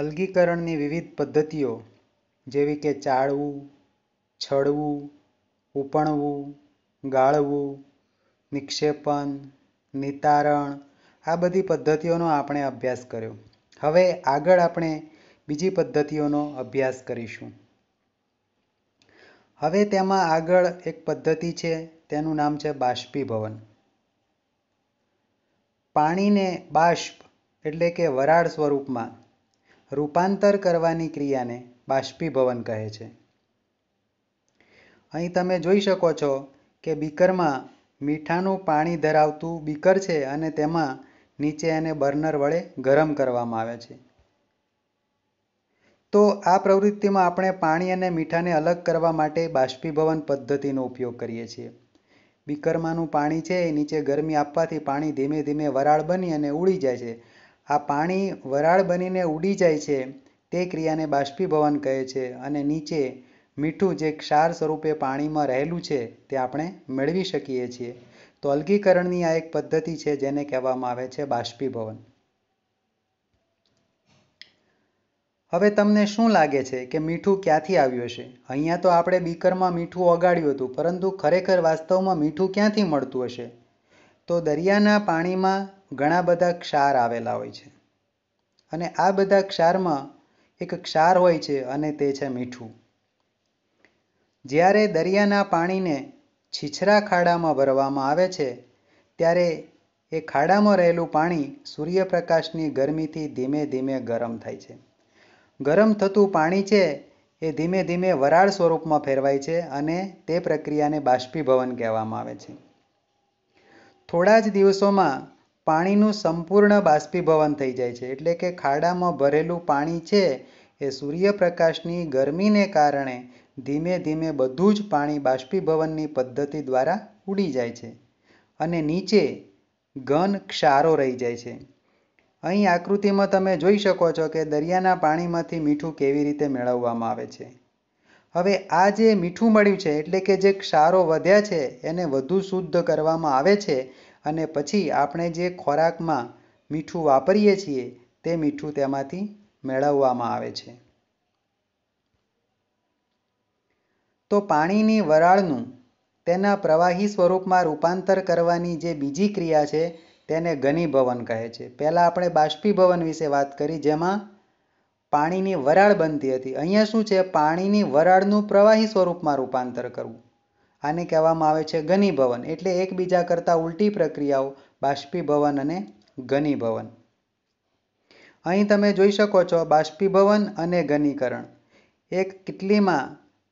અલગીકરણની વિવિધ પદ્ધતિઓ જેવી કે ચાળવું છડવું ઉપણવું ગાળવું નિક્ષેપણ નિતારણ આ બધી પદ્ધતિઓનો આપણે અભ્યાસ કર્યો હવે આગળ આપણે બીજી પદ્ધતિઓનો અભ્યાસ કરીશું હવે તેમાં આગળ એક પદ્ધતિ છે તેનું નામ છે બાષ્પીભવન પાણીને બાષ્પ એટલે કે વરાળ સ્વરૂપમાં રૂપાંતર કરવાની ક્રિયાને બાષ્પીભવન કહે છે અહીં તમે જોઈ શકો છો કે બીકરમાં મીઠાનું પાણી ધરાવતું બીકર છે અને તેમાં નીચે એને બર્નર વડે ગરમ કરવામાં આવે છે તો આ પ્રવૃત્તિમાં આપણે પાણી અને મીઠાને અલગ કરવા માટે બાષ્પીભવન પદ્ધતિનો ઉપયોગ કરીએ છીએ બીકરમાંનું પાણી છે એ નીચે ગરમી આપવાથી પાણી ધીમે ધીમે વરાળ બની અને ઉડી જાય છે આ પાણી વરાળ બનીને ઉડી જાય છે તે ક્રિયાને બાષ્પીભવન કહે છે અને નીચે મીઠું જે ક્ષાર સ્વરૂપે પાણીમાં રહેલું છે તે આપણે મેળવી શકીએ છીએ તો અલગીકરણની આ એક પદ્ધતિ છે જેને કહેવામાં આવે છે બાષ્પીભવન હવે તમને શું લાગે છે કે મીઠું ક્યાંથી આવ્યું હશે અહીંયા તો આપણે બીકરમાં મીઠું ઓગાળ્યું હતું પરંતુ ખરેખર વાસ્તવમાં મીઠું ક્યાંથી મળતું હશે તો દરિયાના પાણીમાં ઘણા બધા ક્ષાર આવેલા હોય છે અને આ બધા ક્ષારમાં એક ક્ષાર હોય છે અને તે છે મીઠું જ્યારે દરિયાના પાણીને છીછરા ખાડામાં ભરવામાં આવે છે ત્યારે એ ખાડામાં રહેલું પાણી સૂર્યપ્રકાશની ગરમીથી ધીમે ધીમે ગરમ થાય છે ગરમ થતું પાણી છે એ ધીમે ધીમે વરાળ સ્વરૂપમાં ફેરવાય છે અને તે પ્રક્રિયાને બાષ્પીભવન કહેવામાં આવે છે થોડા જ દિવસોમાં પાણીનું સંપૂર્ણ બાષ્પીભવન થઈ જાય છે એટલે કે ખાડામાં ભરેલું પાણી છે એ સૂર્યપ્રકાશની ગરમીને કારણે ધીમે ધીમે બધું જ પાણી બાષ્પીભવનની પદ્ધતિ દ્વારા ઉડી જાય છે અને નીચે ઘન ક્ષારો રહી જાય છે અહીં આકૃતિમાં તમે જોઈ શકો છો કે દરિયાના પાણીમાંથી મીઠું કેવી રીતે મેળવવામાં આવે છે હવે આ જે મીઠું મળ્યું છે એટલે કે જે ક્ષારો વધ્યા છે એને વધુ શુદ્ધ કરવામાં આવે છે અને પછી આપણે જે ખોરાકમાં મીઠું વાપરીએ છીએ તે મીઠું તેમાંથી મેળવવામાં આવે છે તો પાણીની વરાળનું તેના પ્રવાહી સ્વરૂપમાં રૂપાંતર કરવાની જે બીજી ક્રિયા છે તેને ઘનીભવન કહે છે પહેલાં આપણે બાષ્પીભવન વિશે વાત કરી જેમાં પાણીની વરાળ બનતી હતી અહીંયા શું છે પાણીની વરાળનું પ્રવાહી સ્વરૂપમાં રૂપાંતર કરવું આને કહેવામાં આવે છે ઘનીભવન એટલે એકબીજા કરતાં ઉલટી પ્રક્રિયાઓ બાષ્પીભવન અને ઘનીભવન અહીં તમે જોઈ શકો છો બાષ્પીભવન અને ઘનીકરણ એક કિટલીમાં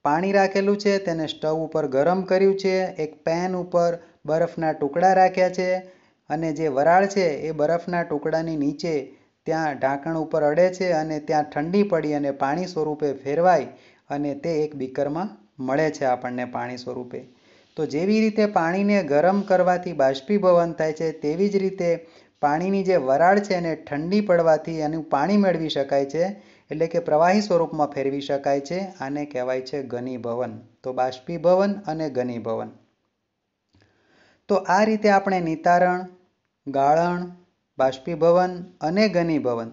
પાણી રાખેલું છે તેને સ્ટવ ઉપર ગરમ કર્યું છે એક પેન ઉપર બરફના ટુકડા રાખ્યા છે અને જે વરાળ છે એ બરફના ટુકડાની નીચે ત્યાં ઢાંકણ ઉપર અડે છે અને ત્યાં ઠંડી પડી અને પાણી સ્વરૂપે ફેરવાય અને તે એક બીકરમાં મળે છે આપણને પાણી સ્વરૂપે તો જેવી રીતે પાણીને ગરમ કરવાથી બાષ્પીભવન થાય છે તેવી જ રીતે પાણીની જે વરાળ છે એને ઠંડી પડવાથી એનું પાણી મેળવી શકાય છે એટલે કે પ્રવાહી સ્વરૂપમાં ફેરવી શકાય છે આને કહેવાય છે ઘનીભવન તો બાષ્પીભવન અને ઘનીભવન તો આ રીતે આપણે નિતારણ ગાળણ બાષ્પીભવન અને ઘનીભવન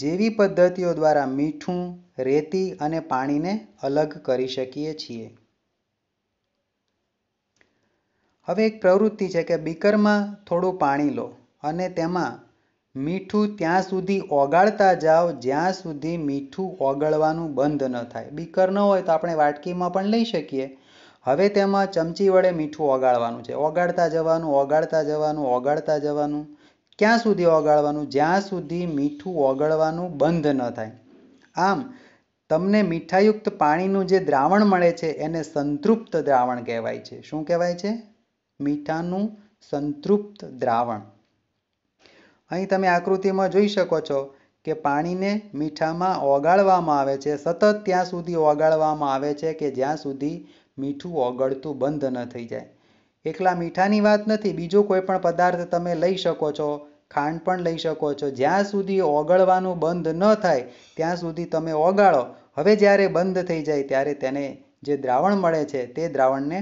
જેવી પદ્ધતિઓ દ્વારા મીઠું રેતી અને પાણીને અલગ કરી શકીએ છીએ હવે એક પ્રવૃત્તિ છે કે બીકરમાં થોડું પાણી લો અને તેમાં મીઠું ત્યાં સુધી ઓગાળતા જાઓ જ્યાં સુધી મીઠું ઓગળવાનું બંધ ન થાય બીકર ન હોય તો આપણે વાટકીમાં પણ લઈ શકીએ હવે તેમાં ચમચી વડે મીઠું ઓગાળવાનું છે ઓગાળતા જવાનું ઓગાળતા જવાનું ઓગાળતા જવાનું ક્યાં સુધી ઓગાળવાનું જ્યાં સુધી મીઠું ઓગળવાનું બંધ ન થાય આમ તમને મીઠાયુક્ત પાણીનું જે દ્રાવણ મળે છે એને સંતૃપ્ત દ્રાવણ કહેવાય છે શું કહેવાય છે મીઠાનું સંતૃપ્ત દ્રાવણ અહીં તમે આકૃતિમાં જોઈ શકો છો કે પાણીને મીઠામાં ઓગાળવામાં આવે છે સતત ત્યાં સુધી ઓગાળવામાં આવે છે કે જ્યાં સુધી મીઠું ઓગળતું બંધ ન થઈ જાય એકલા મીઠાની વાત નથી બીજો કોઈ પણ પદાર્થ તમે લઈ શકો છો ખાંડ પણ લઈ શકો છો જ્યાં સુધી ઓગળવાનું બંધ ન થાય ત્યાં સુધી તમે ઓગાળો હવે જ્યારે બંધ થઈ જાય ત્યારે તેને જે દ્રાવણ મળે છે તે દ્રાવણને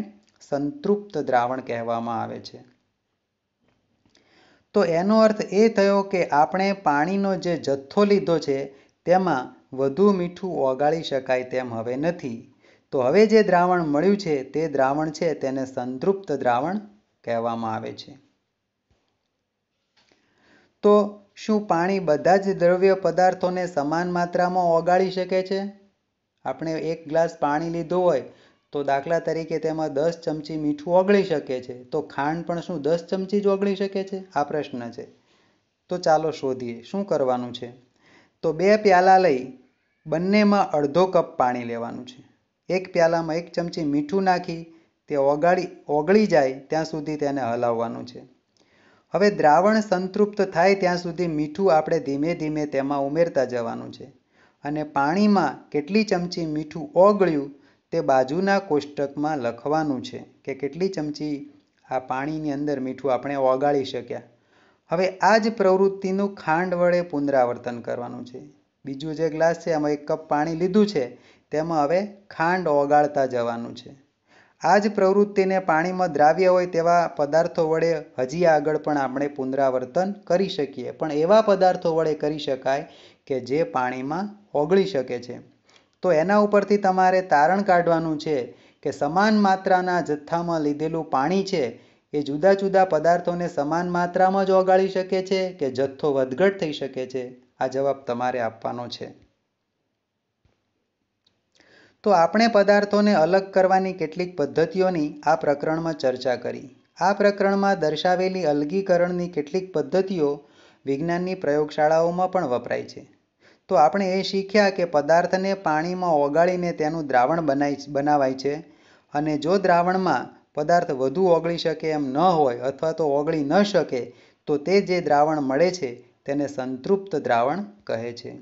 સંતૃપ્ત દ્રાવણ કહેવામાં આવે છે તો એનો અર્થ એ થયો કે આપણે પાણીનો જે જથ્થો લીધો છે તેમાં વધુ મીઠું ઓગાળી શકાય તેમ હવે નથી તો હવે જે દ્રાવણ મળ્યું છે તે દ્રાવણ છે તેને સંતૃપ્ત દ્રાવણ કહેવામાં આવે છે તો શું પાણી બધા જ દ્રવ્ય પદાર્થોને સમાન માત્રામાં ઓગાળી શકે છે આપણે એક ગ્લાસ પાણી લીધું હોય તો દાખલા તરીકે તેમાં દસ ચમચી મીઠું ઓગળી શકે છે તો ખાંડ પણ શું દસ ચમચી જ ઓગળી શકે છે આ પ્રશ્ન છે તો ચાલો શોધીએ શું કરવાનું છે તો બે પ્યાલા લઈ બંનેમાં અડધો કપ પાણી લેવાનું છે એક પ્યાલામાં એક ચમચી મીઠું નાખી તે ઓગાળી ઓગળી જાય ત્યાં સુધી તેને હલાવવાનું છે હવે દ્રાવણ સંતૃપ્ત થાય ત્યાં સુધી મીઠું આપણે ધીમે ધીમે તેમાં ઉમેરતા જવાનું છે અને પાણીમાં કેટલી ચમચી મીઠું ઓગળ્યું તે બાજુના કોષ્ટકમાં લખવાનું છે કે કેટલી ચમચી આ પાણીની અંદર મીઠું આપણે ઓગાળી શક્યા હવે આ જ પ્રવૃત્તિનું ખાંડ વડે પુનરાવર્તન કરવાનું છે બીજું જે ગ્લાસ છે એમાં એક કપ પાણી લીધું છે તેમાં હવે ખાંડ ઓગાળતા જવાનું છે આ જ પ્રવૃત્તિને પાણીમાં દ્રાવ્ય હોય તેવા પદાર્થો વડે હજી આગળ પણ આપણે પુનરાવર્તન કરી શકીએ પણ એવા પદાર્થો વડે કરી શકાય કે જે પાણીમાં ઓગળી શકે છે તો એના ઉપરથી તમારે તારણ કાઢવાનું છે કે સમાન માત્રાના જથ્થામાં લીધેલું પાણી છે એ જુદા જુદા પદાર્થોને સમાન માત્રામાં જ ઓગાળી શકે છે કે જથ્થો વધઘટ થઈ શકે છે આ જવાબ તમારે આપવાનો છે તો આપણે પદાર્થોને અલગ કરવાની કેટલીક પદ્ધતિઓની આ પ્રકરણમાં ચર્ચા કરી આ પ્રકરણમાં દર્શાવેલી અલગીકરણની કેટલીક પદ્ધતિઓ વિજ્ઞાનની પ્રયોગશાળાઓમાં પણ વપરાય છે તો આપણે એ શીખ્યા કે પદાર્થને પાણીમાં ઓગાળીને તેનું દ્રાવણ બનાય બનાવાય છે અને જો દ્રાવણમાં પદાર્થ વધુ ઓગળી શકે એમ ન હોય અથવા તો ઓગળી ન શકે તો તે જે દ્રાવણ મળે છે તેને સંતૃપ્ત દ્રાવણ કહે છે